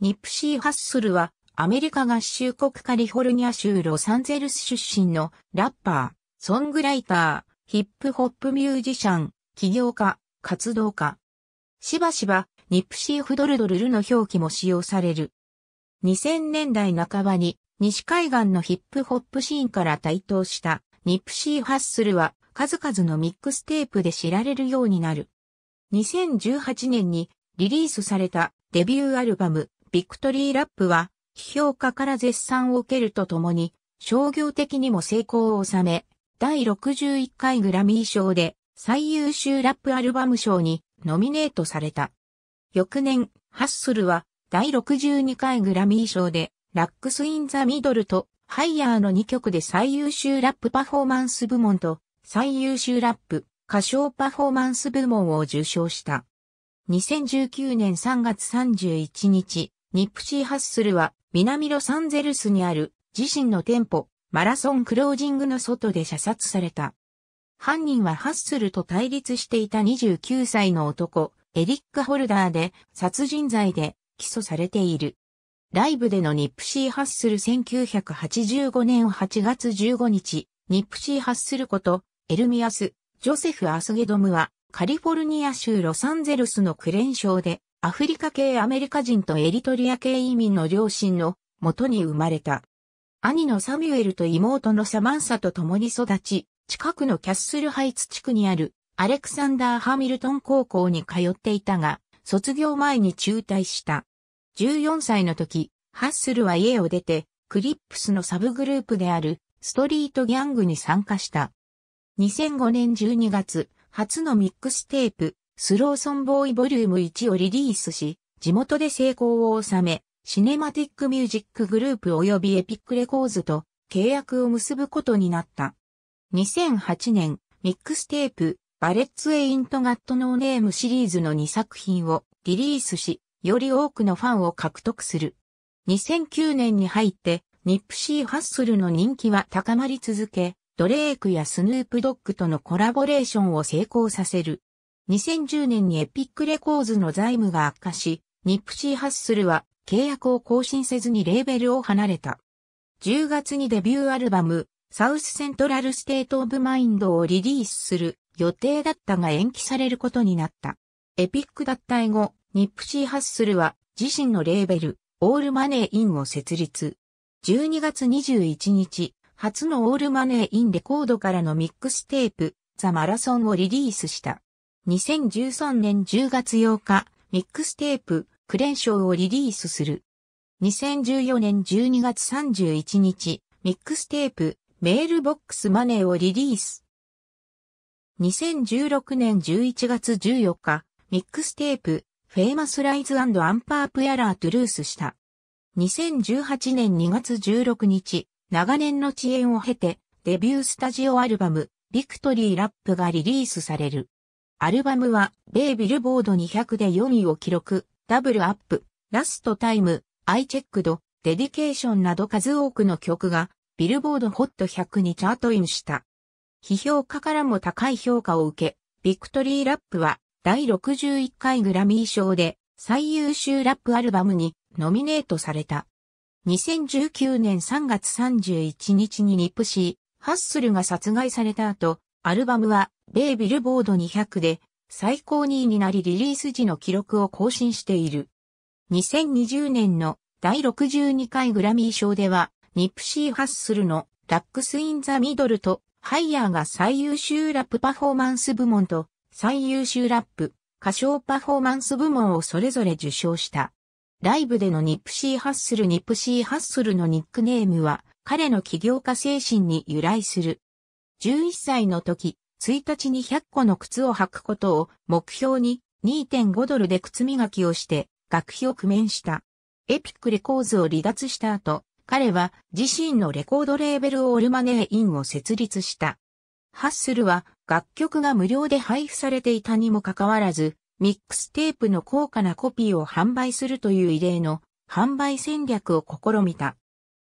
ニプシー・ハッスルは、アメリカ合衆国カリフォルニア州ロサンゼルス出身のラッパー、ソングライター、ヒップホップミュージシャン、起業家、活動家。しばしば、ニプシー・フドルドルルの表記も使用される。2000年代半ばに、西海岸のヒップホップシーンから台頭したニプシー・ハッスルは、数々のミックステープで知られるようになる。2018年にリリースされたデビューアルバムビクトリーラップは、批評家から絶賛を受けるとともに、商業的にも成功を収め、第61回グラミー賞で最優秀ラップアルバム賞にノミネートされた。翌年、ハッスルは第62回グラミー賞でラックス・イン・ザ・ミドルとハイヤーの2曲で最優秀ラップパフォーマンス部門と最優秀ラップ歌唱パフォーマンス部門を受賞した。2019年3月31日、ニップシー・ハッスルは南ロサンゼルスにある自身の店舗マラソンクロージングの外で射殺された。犯人はハッスルと対立していた29歳の男、エリック・ホルダーで殺人罪で起訴されている。ライブでのニップシー・ハッスル1985年8月15日、ニップシー・ハッスルことエルミアス・ジョセフ・アスゲドムはカリフォルニア州ロサンゼルスのクレンショーでアフリカ系アメリカ人とエリトリア系移民の両親の元に生まれた。兄のサミュエルと妹のサマンサと共に育ち、近くのキャッスルハイツ地区にあるアレクサンダー・ハミルトン高校に通っていたが、卒業前に中退した。14歳の時、ハッスルは家を出て、クリップスのサブグループであるストリートギャングに参加した。2005年12月、初のミックステープ、スローソンボーイボリューム1をリリースし、地元で成功を収め、シネマティックミュージックグループ及びエピックレコーズと契約を結ぶことになった。2008年、ミックステープ、バレッツ・エイント・ガット・ノーネームシリーズの2作品をリリースし、より多くのファンを獲得する。2009年に入って、ニップシー・ハッスルの人気は高まり続け、ドレークやスヌープ・ドッグとのコラボレーションを成功させる。2010年にエピックレコーズの財務が悪化し、ニプシー・ハッスルは契約を更新せずにレーベルを離れた。10月にデビューアルバム、サウスセントラルステートオブマインドをリリースする予定だったが延期されることになった。エピック脱退後、ニプシー・ハッスルは自身のレーベル、オールマネー・インを設立。12月21日、初のオールマネー・インレコードからのミックステープ、ザ・マラソンをリリースした。2013年10月8日、ミックステープ、クレンショーをリリースする。2014年12月31日、ミックステープ、メールボックスマネーをリリース。2016年11月14日、ミックステープ、フェイマスライズアンパープエラートゥルースした。2018年2月16日、長年の遅延を経て、デビュースタジオアルバム、ビクトリーラップがリリースされる。アルバムは、米ビルボード200で4位を記録、ダブルアップ、ラストタイム、アイチェックド、デディケーションなど数多くの曲が、ビルボードホット100にチャートインした。批評家からも高い評価を受け、ビクトリーラップは、第61回グラミー賞で、最優秀ラップアルバムに、ノミネートされた。2019年3月31日にニプシー、ハッスルが殺害された後、アルバムは米ビルボード200で最高2位になりリリース時の記録を更新している。2020年の第62回グラミー賞では、ニプシー・ハッスルのラックス・イン・ザ・ミドルとハイヤーが最優秀ラップパフォーマンス部門と最優秀ラップ歌唱パフォーマンス部門をそれぞれ受賞した。ライブでのニプシー・ハッスルニプシー・ハッスルのニックネームは彼の起業家精神に由来する。11歳の時、1日に100個の靴を履くことを目標に2.5ドルで靴磨きをして学費を工面した。エピックレコーズを離脱した後、彼は自身のレコードレーベルオールマネーインを設立した。ハッスルは楽曲が無料で配布されていたにもかかわらず、ミックステープの高価なコピーを販売するという異例の販売戦略を試みた。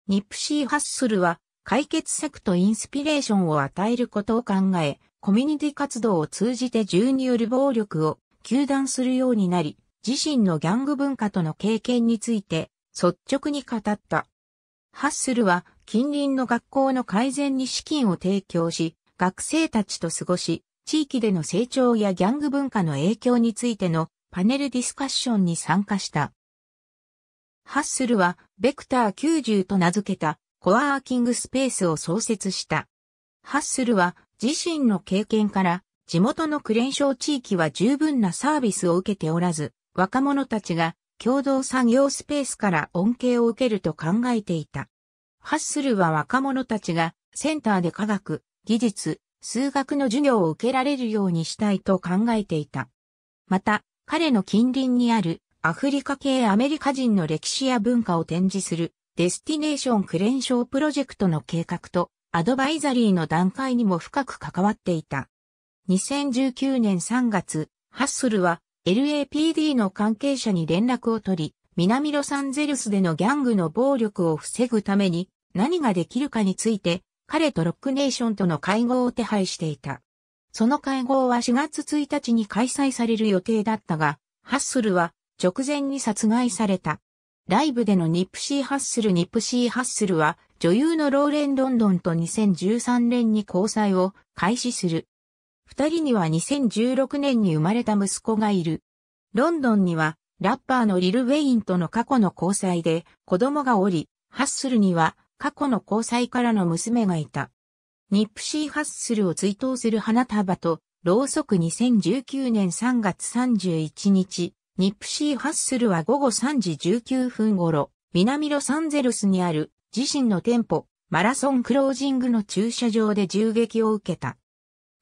ニップシー・ハッスルは解決策とインスピレーションを与えることを考え、コミュニティ活動を通じて銃による暴力を糾弾するようになり、自身のギャング文化との経験について率直に語った。ハッスルは近隣の学校の改善に資金を提供し、学生たちと過ごし、地域での成長やギャング文化の影響についてのパネルディスカッションに参加した。ハッスルはベクター90と名付けたコワーキングスペースを創設した。ハッスルは自身の経験から地元のクレンショー地域は十分なサービスを受けておらず、若者たちが共同産業スペースから恩恵を受けると考えていた。ハッスルは若者たちがセンターで科学、技術、数学の授業を受けられるようにしたいと考えていた。また、彼の近隣にあるアフリカ系アメリカ人の歴史や文化を展示するデスティネーションクレンショープロジェクトの計画とアドバイザリーの段階にも深く関わっていた。2019年3月、ハッスルは LAPD の関係者に連絡を取り、南ロサンゼルスでのギャングの暴力を防ぐために何ができるかについて、彼とロックネーションとの会合を手配していた。その会合は4月1日に開催される予定だったが、ハッスルは直前に殺害された。ライブでのニップシーハッスルニップシーハッスルは女優のローレン・ロンドンと2013年に交際を開始する。二人には2016年に生まれた息子がいる。ロンドンにはラッパーのリル・ウェインとの過去の交際で子供がおり、ハッスルには過去の交際からの娘がいた。ニップシー・ハッスルを追悼する花束と、ろうそく2019年3月31日、ニップシー・ハッスルは午後3時19分頃、南ロサンゼルスにある自身の店舗、マラソンクロージングの駐車場で銃撃を受けた。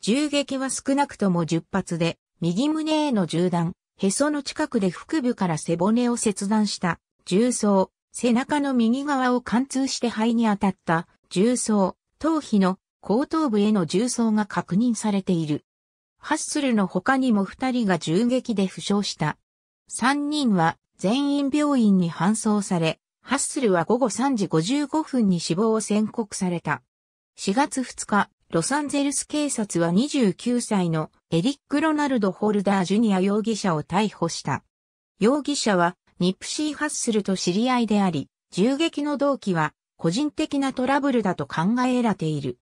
銃撃は少なくとも10発で、右胸への銃弾、へその近くで腹部から背骨を切断した、銃創、背中の右側を貫通して肺に当たった、銃創、頭皮の後頭部への銃創が確認されている。ハッスルの他にも2人が銃撃で負傷した。3人は全員病院に搬送され、ハッスルは午後3時55分に死亡を宣告された。4月2日、ロサンゼルス警察は29歳のエリック・ロナルド・ホルダー・ジュニア容疑者を逮捕した。容疑者はニプシー・ハッスルと知り合いであり、銃撃の動機は個人的なトラブルだと考えられている。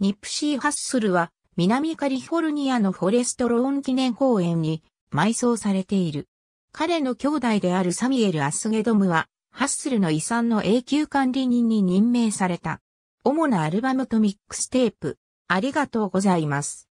ニプシー・ハッスルは南カリフォルニアのフォレストローン記念公園に埋葬されている。彼の兄弟であるサミエル・アスゲドムはハッスルの遺産の永久管理人に任命された。主なアルバムとミックステープ、ありがとうございます。